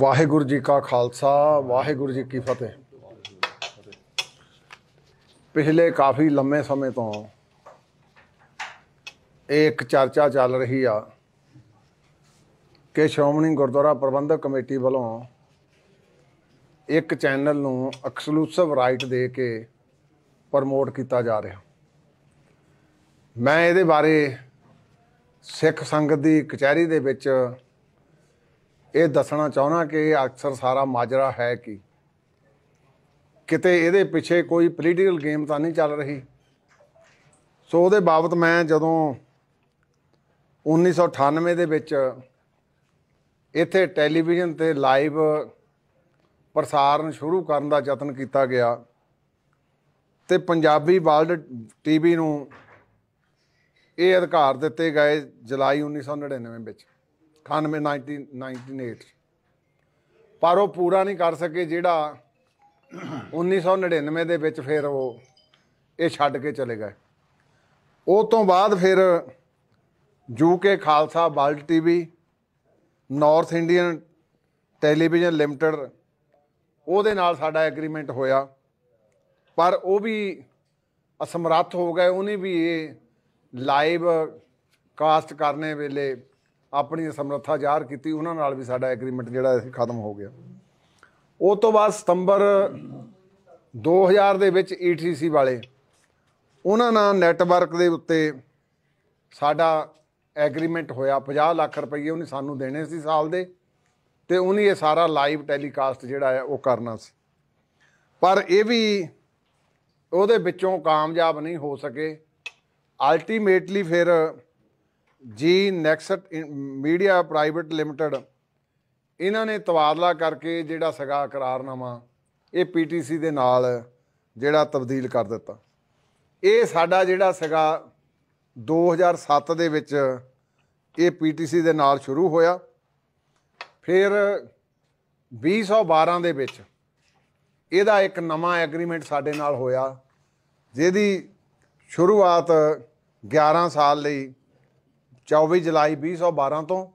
ਵਾਹਿਗੁਰੂ ਜੀ ਕਾ ਖਾਲਸਾ ਵਾਹਿਗੁਰੂ ਜੀ ਕੀ ਫਤਿਹ ਪਿਛਲੇ ਕਾਫੀ ਲੰਮੇ ਸਮੇਂ ਤੋਂ ਇੱਕ ਚਰਚਾ ਚੱਲ ਰਹੀ ਆ ਕਿ ਸ਼੍ਰੋਮਣੀ ਗੁਰਦੁਆਰਾ ਪ੍ਰਬੰਧਕ ਕਮੇਟੀ ਵੱਲੋਂ ਇੱਕ ਚੈਨਲ ਨੂੰ ਐਕਸਕਲੂਸਿਵ ਰਾਈਟ ਦੇ ਕੇ ਪ੍ਰਮੋਟ ਕੀਤਾ ਜਾ ਰਿਹਾ ਮੈਂ ਇਹਦੇ ਬਾਰੇ ਸਿੱਖ ਸੰਗਤ ਦੀ ਕਚਹਿਰੀ ਦੇ ਵਿੱਚ ਇਹ ਦੱਸਣਾ ਚਾਹਣਾ ਕਿ ਇਹ ਅਕਸਰ ਸਾਰਾ ਮਾਜਰਾ ਹੈ ਕਿ ਕਿਤੇ ਇਹਦੇ ਪਿੱਛੇ ਕੋਈ ਪੋਲੀਟੀਕਲ ਗੇਮ ਤਾਂ ਨਹੀਂ ਚੱਲ ਰਹੀ ਸੋ ਉਹਦੇ ਬਾਬਤ ਮੈਂ ਜਦੋਂ 1998 ਦੇ ਵਿੱਚ ਇੱਥੇ ਟੈਲੀਵਿਜ਼ਨ ਤੇ ਲਾਈਵ ਪ੍ਰਸਾਰਣ ਸ਼ੁਰੂ ਕਰਨ ਦਾ ਯਤਨ ਕੀਤਾ ਗਿਆ ਤੇ ਪੰਜਾਬੀ ਵਰਲਡ ਟੀਵੀ ਨੂੰ ਇਹ ਅਧਿਕਾਰ ਦਿੱਤੇ ਗਏ ਜੁਲਾਈ 1999 ਵਿੱਚ 98 1998 ਪਰ ਉਹ ਪੂਰਾ ਨਹੀਂ ਕਰ ਸਕੇ ਜਿਹੜਾ 1999 ਦੇ ਵਿੱਚ ਫਿਰ ਉਹ ਇਹ ਛੱਡ ਕੇ ਚਲੇ ਗਏ ਉਹ ਤੋਂ ਬਾਅਦ ਫਿਰ UK Khalsa world TV north Indian television limited ਉਹਦੇ ਨਾਲ ਸਾਡਾ ਐਗਰੀਮੈਂਟ ਹੋਇਆ ਪਰ ਉਹ ਵੀ ਅਸਮਰੱਥ ਹੋ ਗਏ ਉਹਨੇ ਵੀ ਇਹ ਲਾਈਵ ਕਾਸਟ ਕਰਨੇ ਵੇਲੇ ਆਪਣੀ ਸਮਰੱਥਾ ਜ਼ਾਹਰ ਕੀਤੀ ਉਹਨਾਂ ਨਾਲ ਵੀ ਸਾਡਾ ਐਗਰੀਮੈਂਟ ਜਿਹੜਾ ਸੀ ਖਤਮ ਹੋ ਗਿਆ ਉਸ ਤੋਂ ਬਾਅਦ ਸਤੰਬਰ 2000 ਦੇ ਵਿੱਚ ਈਟੀਸੀ e ਵਾਲੇ ਉਹਨਾਂ ਨਾਲ ਨੈਟਵਰਕ ਦੇ ਉੱਤੇ ਸਾਡਾ ਐਗਰੀਮੈਂਟ ਹੋਇਆ 50 ਲੱਖ ਰੁਪਏ ਉਹਨੇ ਸਾਨੂੰ ਦੇਣੇ ਸੀ ਸਾਲ ਦੇ ਤੇ ਉਹਨੇ ਇਹ ਸਾਰਾ ਲਾਈਵ ਟੈਲੀਕਾਸਟ ਜਿਹੜਾ ਹੈ ਉਹ ਕਰਨਾ ਸੀ ਪਰ ਇਹ ਵੀ ਉਹਦੇ ਵਿੱਚੋਂ ਕਾਮਯਾਬ ਨਹੀਂ ਹੋ ਸਕੇ ਅਲਟੀਮੇਟਲੀ ਫਿਰ ਜੀ ਨੈਕਸਟ ਮੀਡੀਆ ਪ੍ਰਾਈਵੇਟ ਲਿਮਟਿਡ ਇਹਨਾਂ ਨੇ ਤਵਾਦਲਾ ਕਰਕੇ ਜਿਹੜਾ ਸਗਾ ਕਰਾਰਨਾਮਾ ਇਹ ਪੀਟੀਸੀ ਦੇ ਨਾਲ ਜਿਹੜਾ ਤਬਦੀਲ ਕਰ ਦਿੱਤਾ ਇਹ ਸਾਡਾ ਜਿਹੜਾ ਸਗਾ 2007 ਦੇ ਵਿੱਚ ਇਹ ਪੀਟੀਸੀ ਦੇ ਨਾਲ ਸ਼ੁਰੂ ਹੋਇਆ ਫਿਰ 2012 ਦੇ ਵਿੱਚ ਇਹਦਾ ਇੱਕ ਨਵਾਂ ਐਗਰੀਮੈਂਟ ਸਾਡੇ ਨਾਲ ਹੋਇਆ ਜਿਹਦੀ ਸ਼ੁਰੂਆਤ 11 ਸਾਲ ਲਈ 24 ਜੁਲਾਈ 2012 ਤੋਂ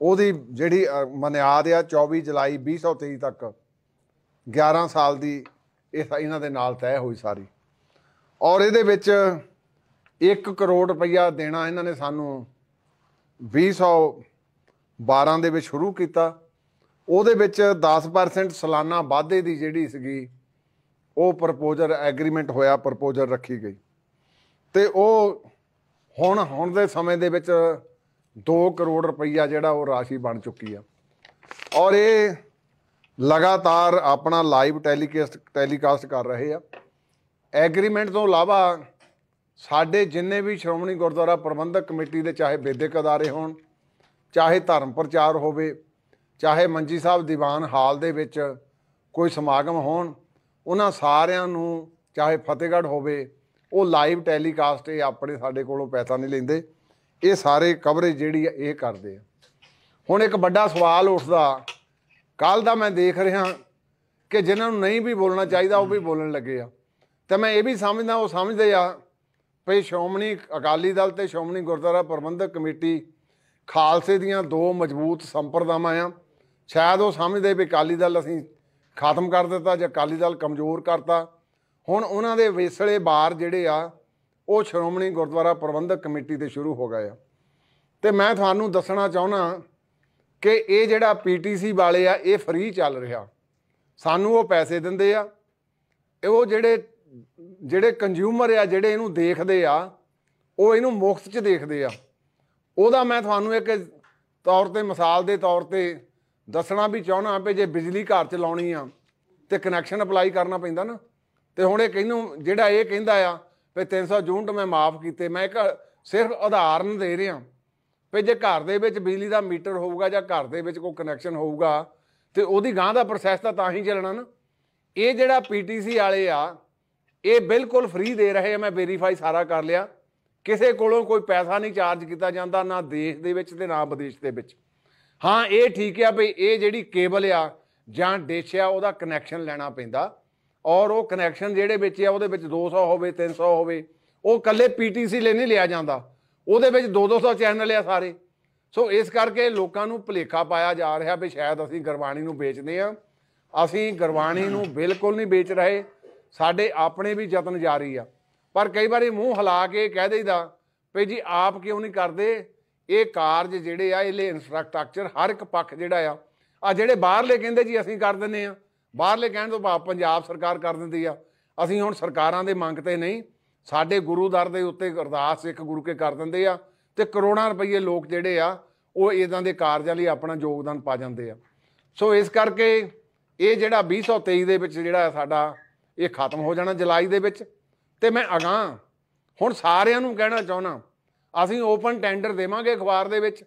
ਉਹਦੀ ਜਿਹੜੀ ਮਨਿਆਦ ਆ 24 ਜੁਲਾਈ 2023 ਤੱਕ 11 ਸਾਲ ਦੀ ਇਹ ਇਹਨਾਂ ਦੇ ਨਾਲ ਤੈਅ ਹੋਈ ਸਾਰੀ ਔਰ ਇਹਦੇ ਵਿੱਚ 1 ਕਰੋੜ ਰੁਪਇਆ ਦੇਣਾ ਇਹਨਾਂ ਨੇ ਸਾਨੂੰ 2012 ਦੇ ਵਿੱਚ ਸ਼ੁਰੂ ਕੀਤਾ ਉਹਦੇ ਵਿੱਚ 10% ਸਾਲਾਨਾ ਵਾਧੇ ਦੀ ਜਿਹੜੀ ਸੀਗੀ ਉਹ ਪ੍ਰਪੋਜ਼ਲ ਐਗਰੀਮੈਂਟ ਹੋਇਆ ਪ੍ਰਪੋਜ਼ਲ ਰੱਖੀ ਗਈ ਤੇ ਉਹ ਹੁਣ ਹੁਣ ਦੇ ਸਮੇਂ ਦੇ ਵਿੱਚ 2 ਕਰੋੜ ਰੁਪਈਆ ਜਿਹੜਾ ਉਹ ਰਾਸ਼ੀ ਬਣ ਚੁੱਕੀ ਆ ਔਰ ਇਹ ਲਗਾਤਾਰ ਆਪਣਾ ਲਾਈਵ ਟੈਲੀਕਾਸਟ ਟੈਲੀਕਾਸਟ ਕਰ ਰਹੇ ਆ ਐਗਰੀਮੈਂਟ ਤੋਂ ਇਲਾਵਾ ਸਾਡੇ ਜਿੰਨੇ ਵੀ ਸ਼੍ਰੋਮਣੀ ਗੁਰਦੁਆਰਾ ਪ੍ਰਬੰਧਕ ਕਮੇਟੀ ਦੇ ਚਾਹੇ ਵਿਦਿਅਕ ਅਦਾਰੇ ਹੋਣ ਚਾਹੇ ਧਰਮ ਪ੍ਰਚਾਰ ਹੋਵੇ ਚਾਹੇ ਮੰਜੀ ਸਾਹਿਬ ਦੀਵਾਨ ਹਾਲ ਦੇ ਵਿੱਚ ਕੋਈ ਸਮਾਗਮ ਹੋਣ ਉਹਨਾਂ ਸਾਰਿਆਂ ਨੂੰ ਚਾਹੇ ਫਤਿਹਗੜ੍ਹ ਹੋਵੇ ਉਹ ਲਾਈਵ ਟੈਲੀਕਾਸਟ ਇਹ ਆਪਣੇ ਸਾਡੇ ਕੋਲੋਂ ਪੈਸਾ ਨਹੀਂ ਲੈਂਦੇ ਇਹ ਸਾਰੇ ਕਵਰੇਜ ਜਿਹੜੀ ਇਹ ਕਰਦੇ ਆ ਹੁਣ ਇੱਕ ਵੱਡਾ ਸਵਾਲ ਉੱਠਦਾ ਕੱਲ ਦਾ ਮੈਂ ਦੇਖ ਰਿਹਾ ਕਿ ਜਿਨ੍ਹਾਂ ਨੂੰ ਨਹੀਂ ਵੀ ਬੋਲਣਾ ਚਾਹੀਦਾ ਉਹ ਵੀ ਬੋਲਣ ਲੱਗੇ ਆ ਤੇ ਮੈਂ ਇਹ ਵੀ ਸਮਝਦਾ ਉਹ ਸਮਝਦੇ ਆ ਭਈ ਸ਼ੋਮਣੀ ਅਕਾਲੀ ਦਲ ਤੇ ਸ਼ੋਮਣੀ ਗੁਰਦੁਆਰਾ ਪ੍ਰਬੰਧਕ ਕਮੇਟੀ ਖਾਲਸੇ ਦੀਆਂ ਦੋ ਮਜ਼ਬੂਤ ਸੰਪਰਦਾਵਾਂ ਆ ਸ਼ਾਇਦ ਉਹ ਸਮਝਦੇ ਵੀ ਅਕਾਲੀ ਦਲ ਅਸੀਂ ਖਤਮ ਕਰ ਦਿੱਤਾ ਜਾਂ ਅਕਾਲੀ ਦਲ ਕਮਜ਼ੋਰ ਕਰਤਾ ਹੁਣ ਉਹਨਾਂ ਦੇ ਵੇਸਲੇ ਬਾਰ ਜਿਹੜੇ ਆ ਉਹ ਸ਼੍ਰੋਮਣੀ ਗੁਰਦੁਆਰਾ ਪ੍ਰਬੰਧਕ ਕਮੇਟੀ ਤੇ ਸ਼ੁਰੂ ਹੋ ਗਏ ਆ ਤੇ ਮੈਂ ਤੁਹਾਨੂੰ ਦੱਸਣਾ ਚਾਹੁੰਨਾ ਕਿ ਇਹ ਜਿਹੜਾ ਪੀਟੀਸੀ ਵਾਲੇ ਆ ਇਹ ਫ੍ਰੀ ਚੱਲ ਰਿਹਾ ਸਾਨੂੰ ਉਹ ਪੈਸੇ ਦਿੰਦੇ ਆ ਉਹ ਜਿਹੜੇ ਜਿਹੜੇ ਕੰਜ਼ਿਊਮਰ ਆ ਜਿਹੜੇ ਇਹਨੂੰ ਦੇਖਦੇ ਆ ਉਹ ਇਹਨੂੰ ਮੁਫਤ 'ਚ ਦੇਖਦੇ ਆ ਉਹਦਾ ਮੈਂ ਤੁਹਾਨੂੰ ਇੱਕ ਤੌਰ ਤੇ ਮਿਸਾਲ ਦੇ ਤੌਰ ਤੇ ਦੱਸਣਾ ਵੀ ਚਾਹੁੰਨਾ ਵੀ ਜੇ ਬਿਜਲੀ ਘਰ 'ਚ ਲਾਉਣੀ ਆ ਤੇ ਕਨੈਕਸ਼ਨ ਅਪਲਾਈ ਕਰਨਾ ਪੈਂਦਾ ਨਾ ਤੇ ਹੁਣ ਇਹ ਕਹਿੰਨੂੰ ਜਿਹੜਾ ਇਹ ਕਹਿੰਦਾ ਆ ਵੀ 300 ਯੂਨਿਟ ਮੈਂ ਮਾਫ ਕੀਤੇ ਮੈਂ ਇੱਕ ਸਿਰਫ ਉਦਾਹਰਨ ਦੇ ਰਿਹਾ ਵੀ ਜੇ ਘਰ ਦੇ ਵਿੱਚ ਬਿਜਲੀ ਦਾ ਮੀਟਰ ਹੋਊਗਾ ਜਾਂ ਘਰ ਦੇ ਵਿੱਚ ਕੋਈ ਕਨੈਕਸ਼ਨ ਹੋਊਗਾ ਤੇ ਉਹਦੀ ਗਾਂ ਦਾ ਪ੍ਰੋਸੈਸ ਤਾਂ ਤਾਂ ਹੀ ਚੱਲਣਾ ਨਾ ਇਹ ਜਿਹੜਾ ਪੀਟੀਸੀ ਵਾਲੇ ਆ ਇਹ ਬਿਲਕੁਲ ਫ੍ਰੀ ਦੇ ਰਹੇ ਆ ਮੈਂ ਵੈਰੀਫਾਈ ਸਾਰਾ ਕਰ ਲਿਆ ਕਿਸੇ ਕੋਲੋਂ ਕੋਈ ਪੈਸਾ ਨਹੀਂ ਚਾਰਜ ਕੀਤਾ ਜਾਂਦਾ ਨਾ ਦੇਸ਼ ਦੇ ਵਿੱਚ ਤੇ ਨਾ ਵਿਦੇਸ਼ ਦੇ ਵਿੱਚ ਹਾਂ ਇਹ ਠੀਕ ਆ ਭਈ ਇਹ ਜਿਹੜੀ ਕੇਬਲ ਆ ਜਾਂ ਡਿਸ਼ ਆ ਉਹਦਾ ਕਨੈਕਸ਼ਨ ਲੈਣਾ ਪੈਂਦਾ ਔਰ ਉਹ ਕਨੈਕਸ਼ਨ ਜਿਹੜੇ ਵਿੱਚ ਆ ਉਹਦੇ ਵਿੱਚ 200 ਹੋਵੇ 300 ਹੋਵੇ ਉਹ ਕੱਲੇ ਪੀਟੀਸੀ ਲੈ ਨਹੀਂ ਲਿਆ ਜਾਂਦਾ ਉਹਦੇ ਵਿੱਚ 2-200 ਚੈਨਲ ਆ ਸਾਰੇ ਸੋ ਇਸ ਕਰਕੇ ਲੋਕਾਂ ਨੂੰ ਭਲੇਖਾ ਪਾਇਆ ਜਾ ਰਿਹਾ ਵੀ ਸ਼ਾਇਦ ਅਸੀਂ ਗਰਵਾਣੀ ਨੂੰ ਵੇਚਦੇ ਆ ਅਸੀਂ ਗਰਵਾਣੀ ਨੂੰ ਬਿਲਕੁਲ ਨਹੀਂ ਵੇਚ ਰਹੇ ਸਾਡੇ ਆਪਣੇ ਵੀ ਯਤਨ ਜਾਰੀ ਆ ਪਰ ਕਈ ਵਾਰੀ ਮੂੰਹ ਹਿਲਾ ਕੇ ਕਹਿ ਦੇਈਦਾ ਵੀ ਜੀ ਆਪ ਕਿਉਂ ਨਹੀਂ ਕਰਦੇ ਇਹ ਕਾਰਜ ਜਿਹੜੇ ਆ ਇਹ ਲਈ ਇਨਫਰਾਸਟ੍ਰਕਚਰ ਹਰ ਇੱਕ ਪੱਖ ਜਿਹੜਾ ਆ ਆ ਜਿਹੜੇ ਬਾਹਰਲੇ ਕਹਿੰਦੇ ਜੀ ਅਸੀਂ ਕਰ ਦਿੰਨੇ ਆ ਬਾਹਰਲੇ ਕਹਿਣ ਤੋਂ ਭਾਵ ਪੰਜਾਬ ਸਰਕਾਰ ਕਰ ਦਿੰਦੀ ਆ ਅਸੀਂ ਹੁਣ ਸਰਕਾਰਾਂ ਦੇ ਮੰਗ ਤੇ ਨਹੀਂ ਸਾਡੇ ਗੁਰੂ ਦਰ ਦੇ ਉੱਤੇ ਅਰਦਾਸ ਇੱਕ ਗੁਰੂ ਕੇ ਕਰ ਦਿੰਦੇ ਆ ਤੇ ਕਰੋੜਾਂ ਰੁਪਏ ਲੋਕ ਜਿਹੜੇ ਆ ਉਹ ਇਦਾਂ ਦੇ ਕਾਰਜਾਂ ਲਈ ਆਪਣਾ ਯੋਗਦਾਨ ਪਾ ਜਾਂਦੇ ਆ ਸੋ ਇਸ ਕਰਕੇ ਇਹ ਜਿਹੜਾ 2023 ਦੇ ਵਿੱਚ ਜਿਹੜਾ ਸਾਡਾ ਇਹ ਖਤਮ ਹੋ ਜਾਣਾ ਜੁਲਾਈ ਦੇ ਵਿੱਚ ਤੇ ਮੈਂ ਅਗਾਹ ਹੁਣ ਸਾਰਿਆਂ ਨੂੰ ਕਹਿਣਾ ਚਾਹੁੰਦਾ ਅਸੀਂ ਓਪਨ ਟੈਂਡਰ ਦੇਵਾਂਗੇ ਅਖਬਾਰ ਦੇ ਵਿੱਚ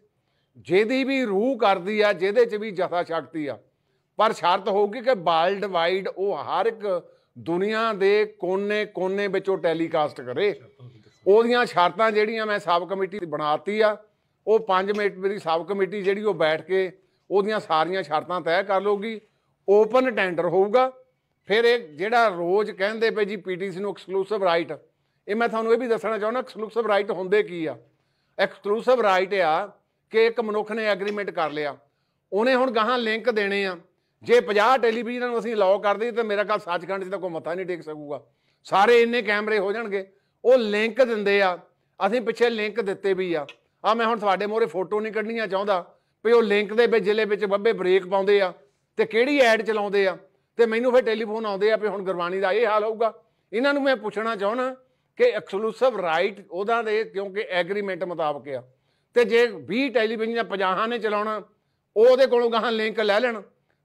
ਜਿਹਦੀ ਵੀ ਰੂਹ ਕਰਦੀ ਆ ਜਿਹਦੇ 'ਚ ਵੀ ਜਥਾ ਸ਼ਕਤੀ ਆ ਪਰ ਸ਼ਰਤ ਹੋਊਗੀ ਕਿ ਵਰਲਡ ਵਾਈਡ ਉਹ ਹਰ ਇੱਕ ਦੁਨੀਆ ਦੇ ਕੋਨੇ-ਕੋਨੇ ਵਿੱਚ ਉਹ ਟੈਲੀਕਾਸਟ ਕਰੇ ਉਹਦੀਆਂ ਸ਼ਰਤਾਂ ਜਿਹੜੀਆਂ ਮੈਂ ਸਬ ਕਮੇਟੀ ਬਣਾਤੀ ਆ ਉਹ 5 ਮਿੰਟ ਦੀ ਸਬ ਕਮੇਟੀ ਜਿਹੜੀ ਉਹ ਬੈਠ ਕੇ ਉਹਦੀਆਂ ਸਾਰੀਆਂ ਸ਼ਰਤਾਂ ਤੈਅ ਕਰ ਲਊਗੀ ਓਪਨ ਟੈਂਡਰ ਹੋਊਗਾ ਫਿਰ ਇਹ ਜਿਹੜਾ ਰੋਜ਼ ਕਹਿੰਦੇ ਪਏ ਜੀ ਪੀਟੀਸੀ ਨੂੰ ਐਕਸਕਲੂਸਿਵ ਰਾਈਟ ਇਹ ਮੈਂ ਤੁਹਾਨੂੰ ਇਹ ਵੀ ਦੱਸਣਾ ਚਾਹੁੰਦਾ ਐਕਸਕਲੂਸਿਵ ਰਾਈਟ ਹੁੰਦੇ ਕੀ ਆ ਐਕਸਕਲੂਸਿਵ ਰਾਈਟ ਆ ਕਿ ਇੱਕ ਮਨੁੱਖ ਨੇ ਐਗਰੀਮੈਂਟ ਕਰ ਲਿਆ ਉਹਨੇ ਹੁਣ ਗਾਹਾਂ ਲਿੰਕ ਦੇਣੇ ਆ ਜੇ 50 ਟੈਲੀਵਿਜ਼ਨਾਂ ਨੂੰ ਅਸੀਂ ਲੌਕ ਕਰ ਦਈਏ ਤਾਂ ਮੇਰਾ ਕੱਲ ਸੱਚਖੰਡ 'ਚ ਤਾਂ ਕੋਈ ਮਤਾ ਨਹੀਂ ਟੇਕ ਸਕੂਗਾ ਸਾਰੇ ਇੰਨੇ ਕੈਮਰੇ ਹੋ ਜਾਣਗੇ ਉਹ ਲਿੰਕ ਦਿੰਦੇ ਆ ਅਸੀਂ ਪਿੱਛੇ ਲਿੰਕ ਦਿੱਤੇ ਵੀ ਆ ਆ ਮੈਂ ਹੁਣ ਤੁਹਾਡੇ ਮੋਰੇ ਫੋਟੋ ਨਹੀਂ ਕੱਢਣੀਆਂ ਚਾਹੁੰਦਾ ਵੀ ਉਹ ਲਿੰਕ ਦੇ ਵਿੱਚ ਜ਼ਿਲ੍ਹੇ ਵਿੱਚ ਬੱਬੇ ਬ੍ਰੇਕ ਪਾਉਂਦੇ ਆ ਤੇ ਕਿਹੜੀ ਐਡ ਚਲਾਉਂਦੇ ਆ ਤੇ ਮੈਨੂੰ ਫਿਰ ਟੈਲੀਫੋਨ ਆਉਂਦੇ ਆ ਵੀ ਹੁਣ ਗੁਰਬਾਣੀ ਦਾ ਇਹ ਹਾਲ ਹੋਊਗਾ ਇਹਨਾਂ ਨੂੰ ਮੈਂ ਪੁੱਛਣਾ ਚਾਹਣਾ ਕਿ ਐਕਸਕਲੂਸਿਵ ਰਾਈਟ ਉਹਦਾ ਦੇ ਕਿਉਂਕਿ ਐਗਰੀਮੈਂਟ ਮੁਤਾਬਕ ਆ ਤੇ ਜੇ 20 ਟੈਲੀਵਿਜ਼ਨ ਜਾਂ 50 ਨੇ ਚਲਾਉਣਾ ਉਹ ਉਹਦੇ ਕੋਲੋਂ ਗਾਹਾਂ ਲਿੰਕ ਲੈ ਲੈਣ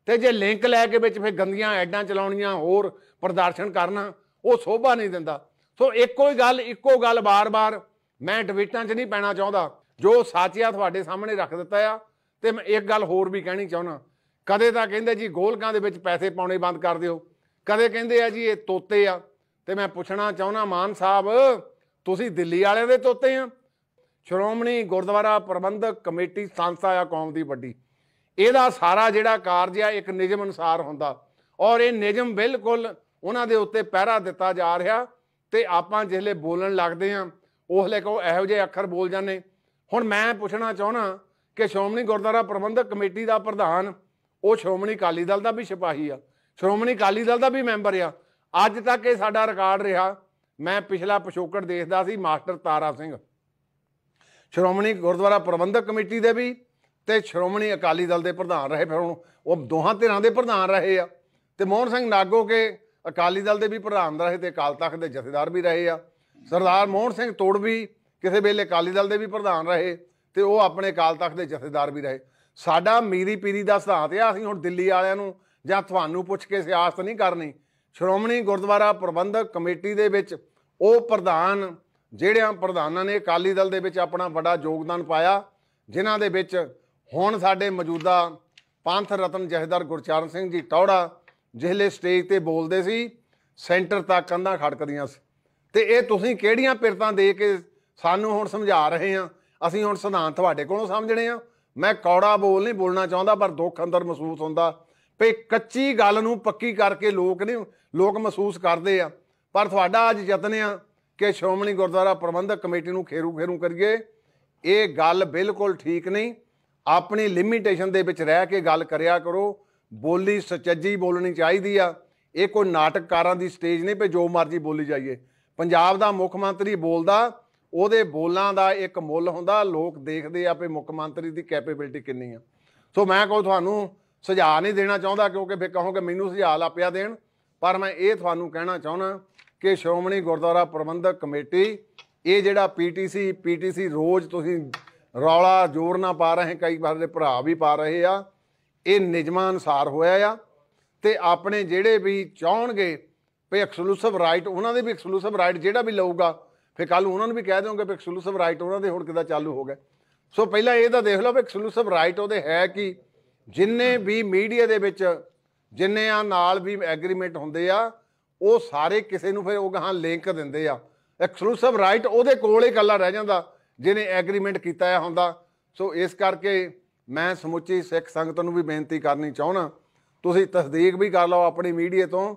ਤੇ ਜੇ ਲਿੰਕ ਲੈ ਕੇ ਵਿੱਚ ਫਿਰ ਗੰਦੀਆਂ ਐਡਾਂ ਚਲਾਉਣੀਆਂ ਹੋਰ ਪ੍ਰਦਰਸ਼ਨ ਕਰਨਾ ਉਹ ਸ਼ੋਭਾ ਨਹੀਂ ਦਿੰਦਾ ਸੋ ਇੱਕੋ ਹੀ ਗੱਲ ਇੱਕੋ ਗੱਲ ਬਾਰ-ਬਾਰ ਮੈਂ ਡਿਬੇਟਾਂ 'ਚ ਨਹੀਂ ਪੈਣਾ ਚਾਹੁੰਦਾ ਜੋ ਸਾਚਿਆ ਤੁਹਾਡੇ ਸਾਹਮਣੇ ਰੱਖ ਦਿੱਤਾ ਆ ਤੇ ਮੈਂ ਇੱਕ ਗੱਲ ਹੋਰ ਵੀ ਕਹਿਣੀ ਚਾਹੁੰਦਾ ਕਦੇ ਤਾਂ ਕਹਿੰਦੇ ਜੀ ਗੋਲਕਾਂ ਦੇ ਵਿੱਚ ਪੈਸੇ ਪਾਉਣੇ ਬੰਦ ਕਰ ਦਿਓ ਕਦੇ ਕਹਿੰਦੇ ਆ ਜੀ ਇਹ ਤੋਤੇ ਆ ਤੇ ਮੈਂ ਪੁੱਛਣਾ ਚਾਹੁੰਦਾ ਮਾਨ ਸਾਹਿਬ ਤੁਸੀਂ ਦਿੱਲੀ ਵਾਲਿਆਂ ਦੇ ਤੋਤੇ ਆ ਸ਼੍ਰੋਮਣੀ ਗੁਰਦੁਆਰਾ ਪ੍ਰਬੰਧਕ ਕਮੇਟੀ ਸੰਸਥਾ ਆ ਕੌਮ ਦੀ ਵੱਡੀ ਇਹਦਾ ਸਾਰਾ ਜਿਹੜਾ ਕਾਰਜ ਆ ਇੱਕ ਨਿਯਮ ਅਨੁਸਾਰ ਹੁੰਦਾ ਔਰ ਇਹ ਨਿਯਮ ਬਿਲਕੁਲ ਉਹਨਾਂ ਦੇ ਉੱਤੇ ਪਹਿਰਾ ਦਿੱਤਾ ਜਾ ਰਿਹਾ ਤੇ ਆਪਾਂ ਜਿਹਲੇ ਬੋਲਣ ਲੱਗਦੇ ਆ ਉਹਲੇ ਕੋ ਇਹੋ ਜਿਹੇ ਅੱਖਰ ਬੋਲ ਜਾਂਦੇ ਹੁਣ ਮੈਂ ਪੁੱਛਣਾ ਚਾਹਣਾ ਕਿ ਸ਼੍ਰੋਮਣੀ ਗੁਰਦੁਆਰਾ ਪ੍ਰਬੰਧਕ ਕਮੇਟੀ ਦਾ ਪ੍ਰਧਾਨ ਉਹ ਸ਼੍ਰੋਮਣੀ ਅਕਾਲੀ ਦਲ ਦਾ ਵੀ ਸਿਪਾਹੀ ਆ ਸ਼੍ਰੋਮਣੀ ਅਕਾਲੀ ਦਲ ਦਾ ਵੀ ਮੈਂਬਰ ਆ ਅੱਜ ਤੱਕ ਇਹ ਸਾਡਾ ਰਿਕਾਰਡ ਰਿਹਾ ਮੈਂ ਪਿਛਲਾ ਪਿਛੋਕੜ ਦੇਖਦਾ ਸੀ ਮਾਸਟਰ ਤਾਰਾ ਸਿੰਘ ਸ਼੍ਰੋਮਣੀ ਗੁਰਦੁਆਰਾ ਪ੍ਰਬੰਧਕ ਕਮੇਟੀ ਦੇ ਵੀ ਤੇ ਸ਼੍ਰੋਮਣੀ ਅਕਾਲੀ ਦਲ ਦੇ ਪ੍ਰਧਾਨ ਰਹੇ ਫਿਰ ਉਹ ਦੋਹਾਂ ਧਿਰਾਂ ਦੇ ਪ੍ਰਧਾਨ ਰਹੇ ਆ ਤੇ ਮੋਹਨ ਸਿੰਘ ਨਾਗੋ ਕੇ ਅਕਾਲੀ ਦਲ ਦੇ ਵੀ ਪ੍ਰਧਾਨ ਰਹੇ ਤੇ ਅਕਾਲ ਤਖਤ ਦੇ ਜਥੇਦਾਰ ਵੀ ਰਹੇ ਆ ਸਰਦਾਰ ਮੋਹਨ ਸਿੰਘ ਤੋੜ ਵੀ ਕਿਸੇ ਵੇਲੇ ਅਕਾਲੀ ਦਲ ਦੇ ਵੀ ਪ੍ਰਧਾਨ ਰਹੇ ਤੇ ਉਹ ਆਪਣੇ ਅਕਾਲ ਤਖਤ ਦੇ ਜਥੇਦਾਰ ਵੀ ਰਹੇ ਸਾਡਾ ਮੀਰੀ ਪੀਰੀ ਦਾ ਸਿਧਾਂਤ ਆ ਅਸੀਂ ਹੁਣ ਦਿੱਲੀ ਵਾਲਿਆਂ ਨੂੰ ਜਾਂ ਤੁਹਾਨੂੰ ਪੁੱਛ ਕੇ ਸਿਆਸਤ ਨਹੀਂ ਕਰਨੀ ਸ਼੍ਰੋਮਣੀ ਗੁਰਦੁਆਰਾ ਪ੍ਰਬੰਧਕ ਕਮੇਟੀ ਦੇ ਵਿੱਚ ਉਹ ਪ੍ਰਧਾਨ ਜਿਹੜਿਆਂ ਪ੍ਰਧਾਨਾਂ ਨੇ ਅਕਾਲੀ ਦਲ ਦੇ ਵਿੱਚ ਆਪਣਾ ਵੱਡਾ ਯੋਗਦਾਨ ਪਾਇਆ ਜਿਨ੍ਹਾਂ ਦੇ ਵਿੱਚ ਹੁਣ ਸਾਡੇ ਮੌਜੂਦਾ ਪੰਥ ਰਤਨ ਜਹੇਦਾਰ ਗੁਰਚਰਨ ਸਿੰਘ ਜੀ ਟੌੜਾ ਜਿਹਲੇ ਸਟੇਜ ਤੇ ਬੋਲਦੇ ਸੀ ਸੈਂਟਰ ਤੱਕ ਕੰਧਾਂ ਖੜਕਦੀਆਂ ਸੀ ਤੇ ਇਹ ਤੁਸੀਂ ਕਿਹੜੀਆਂ ਪਿਰਤਾਂ ਦੇ ਕੇ ਸਾਨੂੰ ਹੁਣ ਸਮਝਾ ਰਹੇ ਆ ਅਸੀਂ ਹੁਣ ਸਿਧਾਂਤ ਤੁਹਾਡੇ ਕੋਲੋਂ ਸਮਝਣੇ ਆ ਮੈਂ ਕੌੜਾ ਬੋਲ ਨਹੀਂ ਬੋਲਣਾ ਚਾਹੁੰਦਾ ਪਰ ਦੁੱਖ ਅੰਦਰ ਮਹਿਸੂਸ ਹੁੰਦਾ ਵੀ ਕੱਚੀ ਗੱਲ ਨੂੰ ਪੱਕੀ ਕਰਕੇ ਲੋਕ ਨੇ ਲੋਕ ਮਹਿਸੂਸ ਕਰਦੇ ਆ ਪਰ ਤੁਹਾਡਾ ਅੱਜ ਯਤਨ ਆ ਕਿ ਸ਼੍ਰੋਮਣੀ ਗੁਰਦੁਆਰਾ ਪ੍ਰਬੰਧਕ ਕਮੇਟੀ ਨੂੰ ਖੇਰੂ ਖੇਰੂ ਕਰੀਏ ਇਹ ਗੱਲ ਬਿਲਕੁਲ ਠੀਕ ਨਹੀਂ ਆਪਣੀ ਲਿਮਿਟੇਸ਼ਨ ਦੇ ਵਿੱਚ ਰਹਿ ਕੇ ਗੱਲ ਕਰਿਆ ਕਰੋ ਬੋਲੀ ਸੱਚੀ ਬੋਲਣੀ ਚਾਹੀਦੀ ਆ ਇਹ ਕੋਈ ਨਾਟਕਕਾਰਾਂ ਦੀ ਸਟੇਜ ਨਹੀਂ ਪੇ ਜੋ ਮਰਜ਼ੀ ਬੋਲੀ ਜਾਈਏ ਪੰਜਾਬ ਦਾ ਮੁੱਖ ਮੰਤਰੀ ਬੋਲਦਾ ਉਹਦੇ ਬੋਲਾਂ ਦਾ ਇੱਕ ਮੁੱਲ ਹੁੰਦਾ ਲੋਕ ਦੇਖਦੇ ਆ ਪੇ ਮੁੱਖ ਮੰਤਰੀ ਦੀ ਕੈਪੇਬਿਲਿਟੀ ਕਿੰਨੀ ਆ ਸੋ ਮੈਂ ਕਹੋ ਤੁਹਾਨੂੰ ਸੁਝਾਅ ਨਹੀਂ ਦੇਣਾ ਚਾਹੁੰਦਾ ਕਿਉਂਕਿ ਫੇ ਕਹੋਗੇ ਮੈਨੂੰ ਸੁਝਾਅ ਲਾਪਿਆ ਦੇਣ ਪਰ ਮੈਂ ਇਹ ਤੁਹਾਨੂੰ ਕਹਿਣਾ ਚਾਹੁੰਦਾ ਕਿ ਸ਼੍ਰੋਮਣੀ ਗੁਰਦੁਆਰਾ ਪ੍ਰਬੰਧਕ ਕਮੇਟੀ ਇਹ ਜਿਹੜਾ ਪੀਟੀਸੀ ਪੀਟੀਸੀ ਰੋਜ਼ ਤੁਸੀਂ ਰੌਲਾ ਜ਼ੋਰ ਨਾ ਪਾ ਰਹੇ ਕਈ ਵਾਰ ਦੇ ਭਰਾ ਵੀ ਪਾ ਰਹੇ ਆ ਇਹ ਨਿਜਮਾਂ ਅਨਸਾਰ ਹੋਇਆ ਆ ਤੇ ਆਪਣੇ ਜਿਹੜੇ ਵੀ ਚਾਹਣਗੇ ਵੀ ਐਕਸਕਲੂਸਿਵ ਰਾਈਟ ਉਹਨਾਂ ਦੇ ਵੀ ਐਕਸਕਲੂਸਿਵ ਰਾਈਟ ਜਿਹੜਾ ਵੀ ਲਊਗਾ ਫਿਰ ਕੱਲ ਉਹਨਾਂ ਨੂੰ ਵੀ ਕਹਿ ਦਿਓਗੇ ਵੀ ਐਕਸਕਲੂਸਿਵ ਰਾਈਟ ਉਹਨਾਂ ਦੇ ਹੁਣ ਕਿਦਾ ਚਾਲੂ ਹੋ ਗਏ ਸੋ ਪਹਿਲਾਂ ਇਹ ਤਾਂ ਦੇਖ ਲਓ ਵੀ ਐਕਸਕਲੂਸਿਵ ਰਾਈਟ ਉਹਦੇ ਹੈ ਕਿ ਜਿੰਨੇ ਵੀ ਮੀਡੀਆ ਦੇ ਵਿੱਚ ਜਿੰਨੇ ਆ ਨਾਲ ਵੀ ਐਗਰੀਮੈਂਟ ਹੁੰਦੇ ਆ ਉਹ ਸਾਰੇ ਕਿਸੇ ਨੂੰ ਫਿਰ ਉਹ ਗਾਂ ਲਿੰਕ ਦਿੰਦੇ ਆ ਐਕਸਕਲੂਸਿਵ ਰਾਈਟ ਉਹਦੇ ਕੋਲ ਹੀ ਕੱਲਾ ਰਹਿ ਜਾਂਦਾ ਜਿਹਨੇ ਐਗਰੀਮੈਂਟ ਕੀਤਾ ਹੁੰਦਾ ਸੋ ਇਸ ਕਰਕੇ ਮੈਂ ਸਮੁੱਚੀ ਸਿੱਖ ਸੰਗਤ ਨੂੰ ਵੀ ਬੇਨਤੀ ਕਰਨੀ ਚਾਹਣਾ ਤੁਸੀਂ ਤਸਦੀਕ ਵੀ ਕਰ ਲਓ ਆਪਣੀ ਮੀਡੀਆ ਤੋਂ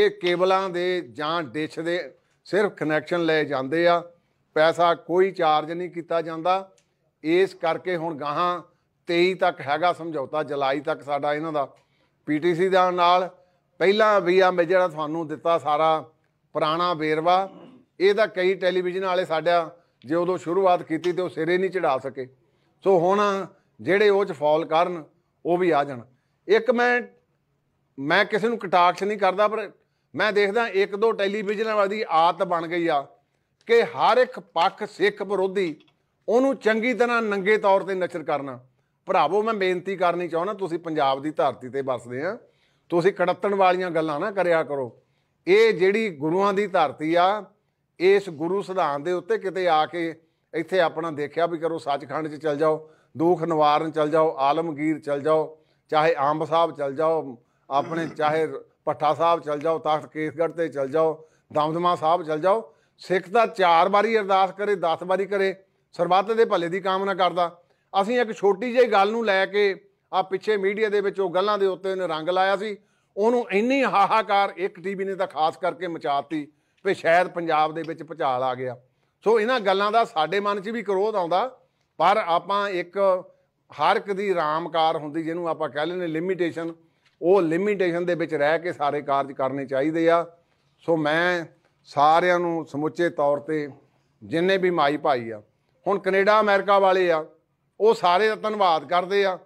ਇਹ ਕੇਬਲਾਂ ਦੇ ਜਾਂ ਡਿਸ਼ ਦੇ ਸਿਰਫ ਕਨੈਕਸ਼ਨ ਲਏ ਜਾਂਦੇ ਆ ਪੈਸਾ ਕੋਈ ਚਾਰਜ ਨਹੀਂ ਕੀਤਾ ਜਾਂਦਾ ਇਸ ਕਰਕੇ ਹੁਣ ਗਾਹਾਂ 23 ਤੱਕ ਹੈਗਾ ਸਮਝੌਤਾ ਜੁਲਾਈ ਤੱਕ ਸਾਡਾ ਇਹਨਾਂ ਦਾ ਪੀਟੀਸੀ ਦੇ ਨਾਲ ਪਹਿਲਾਂ ਵੀ ਆ ਮੈਂ ਜਿਹੜਾ ਤੁਹਾਨੂੰ ਦਿੱਤਾ ਸਾਰਾ ਪੁਰਾਣਾ ਵੇਰਵਾ ਇਹਦਾ ਕਈ ਟੈਲੀਵਿਜ਼ਨ ਵਾਲੇ ਸਾਡਾ ਜੇ ਉਦੋਂ ਸ਼ੁਰੂਆਤ ਕੀਤੀ ਤੇ ਉਹ ਸਿਰੇ ਨਹੀਂ ਚੜਾ ਸਕੇ ਸੋ ਹੁਣ ਜਿਹੜੇ ਉਹ ਚ ਫਾਲ ਕਰਨ ਉਹ ਵੀ ਆ ਜਾਣ ਇੱਕ ਮੈਂ ਮੈਂ ਕਿਸੇ ਨੂੰ ਕਟਾਕਸ਼ ਨਹੀਂ ਕਰਦਾ ਪਰ ਮੈਂ ਦੇਖਦਾ ਇੱਕ ਦੋ ਟੈਲੀਵਿਜ਼ਨਾਂ ਵਾਲੀ ਆਤ ਬਣ ਗਈ ਆ ਕਿ ਹਰ ਇੱਕ ਪੱਖ ਸਿੱਖ ਵਿਰੋਧੀ ਉਹਨੂੰ ਚੰਗੀ ਤਰ੍ਹਾਂ ਨੰਗੇ ਤੌਰ ਤੇ ਨਸ਼ਰ ਕਰਨਾ ਭਰਾਵੋ ਮੈਂ ਬੇਨਤੀ ਕਰਨੀ ਚਾਹੁੰਦਾ ਤੁਸੀਂ ਪੰਜਾਬ ਦੀ ਧਰਤੀ ਤੇ ਵਸਦੇ ਆ ਤੁਸੀਂ ਕੜੱਤਣ ਵਾਲੀਆਂ ਗੱਲਾਂ ਨਾ ਕਰਿਆ ਕਰੋ ਇਹ ਜਿਹੜੀ ਗੁਰੂਆਂ ਦੀ ਧਰਤੀ ਆ ਇਸ ਗੁਰੂ ਸਿਧਾਂਤ ਦੇ ਉੱਤੇ ਕਿਤੇ ਆ ਕੇ ਇੱਥੇ ਆਪਣਾ ਦੇਖਿਆ ਵੀ ਕਰੋ ਸੱਚਖੰਡ 'ਚ ਚਲ ਜਾਓ ਦੁੱਖ ਨਿਵਾਰਨ ਚਲ ਜਾਓ ਆਲਮਗੀਰ ਚਲ ਜਾਓ ਚਾਹੇ ਆਂਬ ਸਾਹਿਬ ਚਲ ਜਾਓ ਆਪਣੇ ਚਾਹੇ ਪੱਠਾ ਸਾਹਿਬ ਚਲ ਜਾਓ ਤਖਤ ਕੇਸਗੜ੍ਹ ਤੇ ਚਲ ਜਾਓ ਦਮਦਮਾ ਸਾਹਿਬ ਚਲ ਜਾਓ ਸਿੱਖ ਦਾ ਚਾਰ ਵਾਰੀ ਅਰਦਾਸ ਕਰੇ 10 ਵਾਰੀ ਕਰੇ ਸਰਬੱਤ ਦੇ ਭਲੇ ਦੀ ਕਾਮਨਾ ਕਰਦਾ ਅਸੀਂ ਇੱਕ ਛੋਟੀ ਜਿਹੀ ਗੱਲ ਨੂੰ ਲੈ ਕੇ ਆ ਪਿੱਛੇ ਮੀਡੀਆ ਦੇ ਵਿੱਚ ਉਹ ਗੱਲਾਂ ਦੇ ਉੱਤੇ ਉਹਨੇ ਰੰਗ ਲਾਇਆ ਸੀ ਉਹਨੂੰ ਇੰਨੀ ਹਾਹਾਕਾਰ ਇੱਕ ਟੀਵੀ ਨੇ ਤਾਂ ਖਾਸ ਕਰਕੇ ਮਚਾਤੀ ਵੀ ਸ਼ਾਇਦ ਪੰਜਾਬ ਦੇ ਵਿੱਚ ਭੁਚਾਲ ਆ ਗਿਆ ਸੋ ਇਹਨਾਂ ਗੱਲਾਂ ਦਾ ਸਾਡੇ ਮਨ 'ਚ ਵੀ ਕਰੋਧ ਆਉਂਦਾ ਪਰ ਆਪਾਂ ਇੱਕ ਹਰ ਇੱਕ ਦੀ ਰਾਮਕਾਰ ਹੁੰਦੀ ਜਿਹਨੂੰ ਆਪਾਂ ਕਹਿ ਲੈਨੇ ਲਿਮਿਟੇਸ਼ਨ ਉਹ ਲਿਮਿਟੇਸ਼ਨ ਦੇ ਵਿੱਚ ਰਹਿ ਕੇ ਸਾਰੇ ਕਾਰਜ ਕਰਨੇ ਚਾਹੀਦੇ ਆ ਸੋ ਮੈਂ ਸਾਰਿਆਂ ਨੂੰ ਸਮੁੱਚੇ ਤੌਰ ਤੇ ਜਿੰਨੇ ਵੀ ਮਾਈ ਭਾਈ ਆ ਹੁਣ ਕੈਨੇਡਾ ਅਮਰੀਕਾ ਵਾਲੇ ਆ ਉਹ ਸਾਰੇ ਦਾ ਧੰਨਵਾਦ ਕਰਦੇ ਆ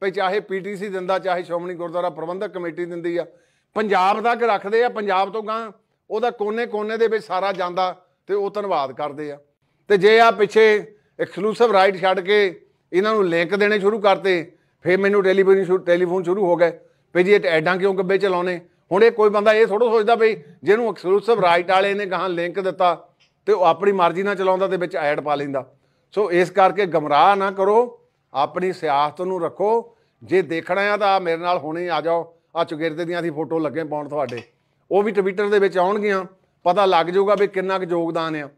ਭਈ ਚਾਹੇ ਪੀਟੀਸੀ ਦਿੰਦਾ ਚਾਹੇ ਸ਼ੋਮਣੀ ਗੁਰਦੁਆਰਾ ਪ੍ਰਬੰਧਕ ਕਮੇਟੀ ਦਿੰਦੀ ਆ ਪੰਜਾਬ ਤੱਕ ਰੱਖਦੇ ਆ ਪੰਜਾਬ ਤੋਂ ਗਾਂ ਉਹਦਾ ਕੋਨੇ-ਕੋਨੇ ਦੇ ਵਿੱਚ ਸਾਰਾ ਜਾਂਦਾ ਤੇ ਉਹ ਧੰਨਵਾਦ ਕਰਦੇ ਆ ਤੇ ਜੇ ਆ ਪਿੱਛੇ ਐਕਸਕਲੂਸਿਵ ਰਾਈਟ ਛੱਡ ਕੇ ਇਹਨਾਂ ਨੂੰ ਲਿੰਕ ਦੇਣੇ ਸ਼ੁਰੂ ਕਰਤੇ ਫੇਰ ਮੈਨੂੰ ਡਿਲੀਵਰੀ ਟੈਲੀਫੋਨ ਸ਼ੁਰੂ ਹੋ ਗਏ ਵੀ ਜੀ ਐਡਾਂ ਕਿਉਂ ਗੱਬੇ ਚਲਾਉਨੇ ਹੁਣ ਇਹ ਕੋਈ ਬੰਦਾ ਇਹ ਥੋੜਾ ਸੋਚਦਾ ਵੀ ਜਿਹਨੂੰ ਐਕਸਕਲੂਸਿਵ ਰਾਈਟ ਵਾਲੇ ਨੇ ਗਾਹਾਂ ਲਿੰਕ ਦਿੱਤਾ ਤੇ ਉਹ ਆਪਣੀ ਮਰਜ਼ੀ ਨਾਲ ਚਲਾਉਂਦਾ ਤੇ ਵਿੱਚ ਐਡ ਪਾ ਲੈਂਦਾ ਸੋ ਇਸ ਕਰਕੇ ਗਮਰਾਹ ਨਾ ਕਰੋ ਆਪਣੀ ਸਿਆਸਤ ਨੂੰ ਰੱਖੋ ਜੇ ਦੇਖਣਾ ਆ ਤਾਂ ਮੇਰੇ ਨਾਲ ਹੁਣੇ ਆ ਜਾਓ ਆ ਚੁਗਿਰਦੇ ਦੀਆਂ ਅਸੀਂ ਫੋਟੋ ਲੱਗੇ ਪਾਉਣ ਤੁਹਾਡੇ ਉਹ ਵੀ ਟਵਿੱਟਰ ਦੇ ਵਿੱਚ ਆਉਣਗੀਆਂ ਪਤਾ ਲੱਗ ਜਾਊਗਾ ਵੀ ਕਿੰਨਾ ਕੁ ਯੋਗਦਾਨ ਆ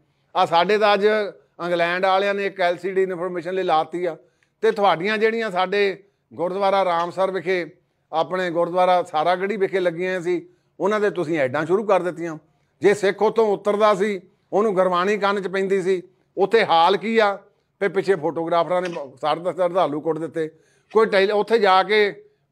ਆ ਸਾਡੇ ਤਾਂ ਅੱਜ ਇੰਗਲੈਂਡ ਵਾਲਿਆਂ ਨੇ ਇੱਕ ਐਲਸੀਡੀ ਇਨਫੋਰਮੇਸ਼ਨ ਲਈ ਲਾਤੀ ਆ ਤੇ ਤੁਹਾਡੀਆਂ ਜਿਹੜੀਆਂ ਸਾਡੇ ਗੁਰਦੁਆਰਾ ਰਾਮਸਰ ਵਿਖੇ ਆਪਣੇ ਗੁਰਦੁਆਰਾ ਸਾਰਾਗੜੀ ਵਿਖੇ ਲੱਗੀਆਂ ਸੀ ਉਹਨਾਂ ਦੇ ਤੁਸੀਂ ਐਡਾਂ ਸ਼ੁਰੂ ਕਰ ਦਿੱਤੀਆਂ ਜੇ ਸਿੱਖ ਉਤੋਂ ਉਤਰਦਾ ਸੀ ਉਹਨੂੰ ਗਰਵਾਣੀ ਕੰਨ 'ਚ ਪੈਂਦੀ ਸੀ ਉੱਥੇ ਹਾਲ ਕੀ ਆ ਫੇ ਪਿੱਛੇ ਫੋਟੋਗ੍ਰਾਫਰਾਂ ਨੇ ਸਰਦਾ ਹਾਲੂ ਕੁੱਟ ਦਿੱਤੇ ਕੋਈ ਉੱਥੇ ਜਾ ਕੇ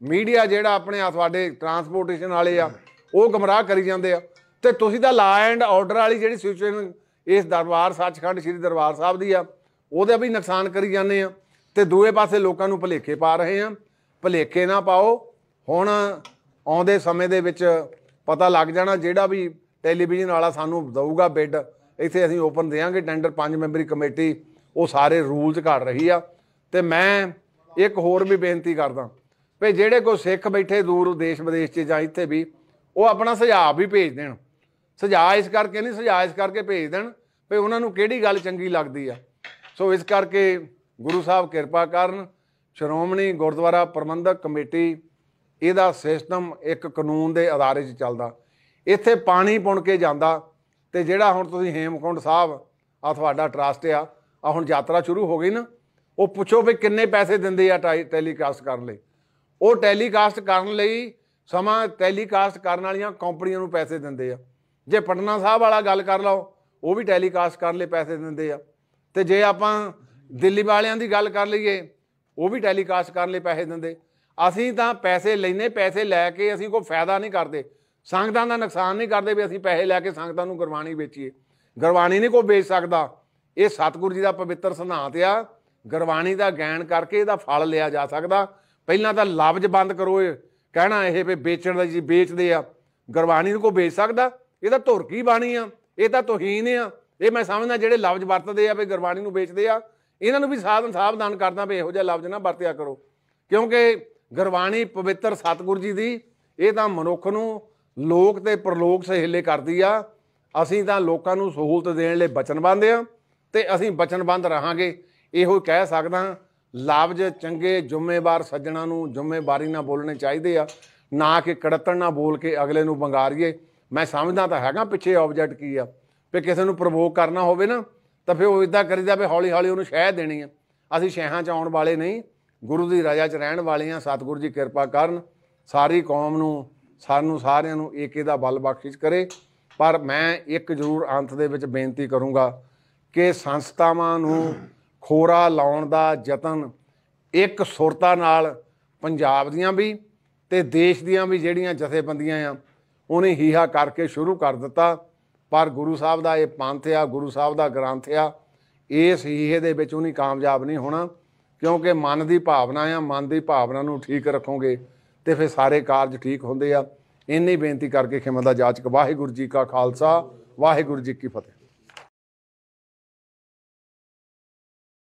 ਮੀਡੀਆ ਜਿਹੜਾ ਆਪਣੇ ਆ ਤੁਹਾਡੇ ਟਰਾਂਸਪੋਰਟੇਸ਼ਨ ਵਾਲੇ ਆ ਉਹ ਗਮਰਾਹ ਕਰੀ ਜਾਂਦੇ ਆ ਤੇ ਤੁਸੀਂ ਤਾਂ ਲਾ ਐਂਡ ਆਰਡਰ ਵਾਲੀ ਜਿਹੜੀ ਸਿਚੁਏਸ਼ਨ ਇਸ ਦਰਬਾਰ ਸੱਚਖੰਡ ਸ੍ਰੀ ਦਰਬਾਰ ਸਾਹਿਬ ਦੀ ਆ ਉਹਦੇ ਵੀ ਨੁਕਸਾਨ ਕਰੀ ਜਾਂਦੇ ਆ ਤੇ ਦੂਏ ਪਾਸੇ ਲੋਕਾਂ ਨੂੰ ਭਲੇਖੇ ਪਾ ਰਹੇ ਆ ਭਲੇਖੇ ਨਾ ਪਾਓ ਹੁਣ ਆਉਂਦੇ ਸਮੇਂ ਦੇ ਵਿੱਚ ਪਤਾ ਲੱਗ ਜਾਣਾ ਜਿਹੜਾ ਵੀ ਟੈਲੀਵਿਜ਼ਨ ਵਾਲਾ ਸਾਨੂੰ ਦਊਗਾ ਬਿੱਡ ਇੱਥੇ ਅਸੀਂ ਓਪਨ ਦੇਾਂਗੇ ਟੈਂਡਰ ਪੰਜ ਮੈਂਬਰੀ ਕਮੇਟੀ ਉਹ ਸਾਰੇ ਰੂਲਸ ਘੜ ਰਹੀ ਆ ਤੇ ਮੈਂ ਇੱਕ ਹੋਰ ਵੀ ਬੇਨਤੀ ਕਰਦਾ ਵੀ ਜਿਹੜੇ ਕੋ ਸਿੱਖ ਬੈਠੇ ਦੂਰ ਦੇਸ਼ ਵਿਦੇਸ਼ 'ਚ ਜਾਂ ਇੱਥੇ ਵੀ ਉਹ ਆਪਣਾ ਸੁਝਾਅ ਵੀ ਭੇਜ ਦੇਣ ਸੁਝਾਅ ਇਸ ਕਰਕੇ ਨਹੀਂ ਸੁਝਾਅ ਇਸ ਕਰਕੇ ਭੇਜ ਦੇਣ ਵੀ ਉਹਨਾਂ ਨੂੰ ਕਿਹੜੀ ਗੱਲ ਚੰਗੀ ਲੱਗਦੀ ਆ ਸੋ ਇਸ ਕਰਕੇ ਗੁਰੂ ਸਾਹਿਬ ਕਿਰਪਾ ਕਰਨ ਸ਼੍ਰੋਮਣੀ ਗੁਰਦੁਆਰਾ ਪ੍ਰਬੰਧਕ ਕਮੇਟੀ ਇਹਦਾ ਸਿਸਟਮ ਇੱਕ ਕਾਨੂੰਨ ਦੇ ਆਧਾਰੇ 'ਚ ਚੱਲਦਾ ਇੱਥੇ ਪਾਣੀ ਪੁਣ ਕੇ ਜਾਂਦਾ ਤੇ ਜਿਹੜਾ ਹੁਣ ਤੁਸੀਂ ਹੇਮਕੁੰਡ ਸਾਹਿਬ ਆ ਤੁਹਾਡਾ ਟਰਸਟ ਆ ਆ ਹੁਣ ਯਾਤਰਾ ਸ਼ੁਰੂ ਹੋ ਗਈ ਨਾ ਉਹ ਪੁੱਛੋ ਵੀ ਕਿੰਨੇ ਪੈਸੇ ਦਿੰਦੇ ਆ ਟੈਲੀਕਾਸਟ ਕਰਨ ਲਈ ਉਹ ਟੈਲੀਕਾਸਟ ਕਰਨ ਲਈ ਸਮਾਂ ਟੈਲੀਕਾਸਟ ਕਰਨ ਵਾਲੀਆਂ ਕੰਪਨੀਆਂ ਨੂੰ ਪੈਸੇ ਦਿੰਦੇ ਆ ਜੇ ਪਟਨਾ ਸਾਹਿਬ ਵਾਲਾ ਗੱਲ ਕਰ ਲਓ ਉਹ ਵੀ ਟੈਲੀਕਾਸਟ ਕਰਨ ਲਈ ਪੈਸੇ ਦਿੰਦੇ ਆ ਤੇ ਜੇ ਆਪਾਂ ਦਿੱਲੀ ਵਾਲਿਆਂ ਦੀ ਗੱਲ ਕਰ ਲਈਏ ਉਹ ਵੀ ਟੈਲੀਕਾਸਟ ਕਰਨ ਲਈ ਪੈਸੇ ਦਿੰਦੇ ਅਸੀਂ ਤਾਂ ਪੈਸੇ ਲੈਨੇ ਪੈਸੇ ਲੈ ਕੇ ਅਸੀਂ ਕੋਈ ਫਾਇਦਾ ਨਹੀਂ ਕਰਦੇ ਸੰਗਤਾਂ ਦਾ ਨੁਕਸਾਨ ਨਹੀਂ ਕਰਦੇ ਵੀ ਅਸੀਂ ਪੈਸੇ ਲੈ ਕੇ ਸੰਗਤਾਂ ਨੂੰ ਗੁਰਬਾਣੀ ਵੇਚੀਏ ਗੁਰਬਾਣੀ ਨਹੀਂ ਕੋਈ ਵੇਚ ਸਕਦਾ ਇਹ ਸਤਿਗੁਰੂ ਜੀ ਦਾ ਪਵਿੱਤਰ ਸਿਧਾਂਤ ਆ ਗੁਰਬਾਣੀ ਦਾ ਗਿਆਨ ਕਰਕੇ ਇਹਦਾ ਫਲ ਲਿਆ ਜਾ ਸਕਦਾ ਪਹਿਲਾਂ ਤਾਂ ਲਫ਼ਜ਼ ਬੰਦ ਕਰੋ ਕਹਿਣਾ ਇਹ ਵੀ ਵੇਚਣ ਦਾ ਜੀ ਵੇਚਦੇ ਆ ਗੁਰਬਾਣੀ ਨੂੰ ਕੋ ਵੇਚ ਸਕਦਾ ਇਹ ਤਾਂ ਧੁਰ ਕੀ ਬਾਣੀ ਆ ਇਹ ਤਾਂ ਤੋਹੀਨ ਆ ਇਹ ਮੈਂ ਸਮਝਦਾ ਜਿਹੜੇ ਲਫ਼ਜ਼ ਵਰਤਦੇ ਆ ਵੀ ਗੁਰਬਾਣੀ ਨੂੰ ਵੇਚਦੇ ਆ ਇਹਨਾਂ ਨੂੰ ਵੀ ਸਾਧਨ ਸਾਵਧਾਨ ਕਰਦਾ ਵੀ ਇਹੋ ਜਿਹਾ ਲਫ਼ਜ਼ ਨਾ ਵਰਤਿਆ ਕਰੋ ਕਿਉਂਕਿ ਗੁਰਬਾਣੀ ਪਵਿੱਤਰ ਸਤਗੁਰ ਜੀ ਦੀ ਇਹ ਤਾਂ ਮਨੁੱਖ ਨੂੰ ਲੋਕ ਤੇ ਪ੍ਰਲੋਕ ਸਹੇਲੇ ਕਰਦੀ ਆ ਅਸੀਂ ਤਾਂ ਲੋਕਾਂ ਨੂੰ ਸਹੂਲਤ ਦੇਣ ਲਈ ਬਚਨਬੰਦ ਆ ਤੇ ਅਸੀਂ ਬਚਨਬੰਦ ਰਹਾਂਗੇ ਇਹੋ ਕਹਿ ਸਕਦਾ ਲਫ਼ਜ਼ ਚੰਗੇ ਜ਼ਿੰਮੇਵਾਰ ਸੱਜਣਾ ਨੂੰ ਜ਼ਿੰਮੇਵਾਰੀ ਨਾਲ ਬੋਲਣੇ ਚਾਹੀਦੇ ਆ ਨਾ ਕਿ ਕੜਤਣ ਨਾਲ ਬੋਲ ਕੇ ਅਗਲੇ ਨੂੰ ਬੰਗਾਰੀਏ ਮੈਂ ਸਮਝਦਾ ਤਾਂ ਹੈਗਾ ਪਿੱਛੇ ਆਬਜੈਕਟ ਕੀ ਆ ਵੀ ਕਿਸੇ ਨੂੰ ਪ੍ਰੋਵੋਕ ਕਰਨਾ ਹੋਵੇ ਨਾ ਤਾਂ ਫਿਰ ਉਹ ਇਦਾਂ ਕਰੀਦਾ ਵੀ ਹੌਲੀ ਹੌਲੀ ਉਹਨੂੰ ਸ਼ਹਿ ਦੇਣੀ ਆ ਅਸੀਂ ਸ਼ਹਿਾਂ 'ਚ ਆਉਣ ਵਾਲੇ ਨਹੀਂ ਗੁਰੂ ਦੀ ਰਾਜਾ 'ਚ ਰਹਿਣ ਵਾਲੇ ਆ ਸਤਿਗੁਰ ਜੀ ਕਿਰਪਾ ਕਰਨ ਸਾਰੀ ਕੌਮ ਨੂੰ ਸਾਨੂੰ ਸਾਰਿਆਂ ਨੂੰ ਏਕੇ ਦਾ ਬਲ ਬਖਸ਼ਿਸ਼ ਕਰੇ ਪਰ ਮੈਂ ਇੱਕ ਜ਼ਰੂਰ ਅੰਤ ਦੇ ਵਿੱਚ ਬੇਨਤੀ ਕਰੂੰਗਾ ਕਿ ਸੰਸਥਾਵਾਂ ਨੂੰ ਖੋਰਾ ਲਾਉਣ ਦਾ ਯਤਨ ਇੱਕ ਸੁਰਤਾ ਨਾਲ ਪੰਜਾਬ ਦੀਆਂ ਵੀ ਤੇ ਦੇਸ਼ ਦੀਆਂ ਵੀ ਜਿਹੜੀਆਂ ਜਥੇਬੰਦੀਆਂ ਆ ਉਹਨੇ ਹੀਹਾ ਕਰਕੇ ਸ਼ੁਰੂ ਕਰ ਦਿੱਤਾ ਪਰ ਗੁਰੂ ਸਾਹਿਬ ਦਾ ਇਹ ਪੰਥ ਆ ਗੁਰੂ ਸਾਹਿਬ ਦਾ ਗ੍ਰੰਥ ਆ ਇਸ ਹੀਹੇ ਦੇ ਵਿੱਚ ਉਹਨੀ ਕਾਮਯਾਬ ਨਹੀਂ ਹੋਣਾ ਕਿਉਂਕਿ ਮਨ ਦੀ ਭਾਵਨਾ ਆ ਮਨ ਦੀ ਭਾਵਨਾ ਨੂੰ ਠੀਕ ਰੱਖੋਗੇ ਤੇ ਫਿਰ ਸਾਰੇ ਕਾਰਜ ਠੀਕ ਹੁੰਦੇ ਆ ਇੰਨੀ ਬੇਨਤੀ ਕਰਕੇ ਖਿਮਾ ਦਾ ਜਾਚਕ ਵਾਹਿਗੁਰੂ ਜੀ ਕਾ ਖਾਲਸਾ ਵਾਹਿਗੁਰੂ ਜੀ ਕੀ ਫਤਿਹ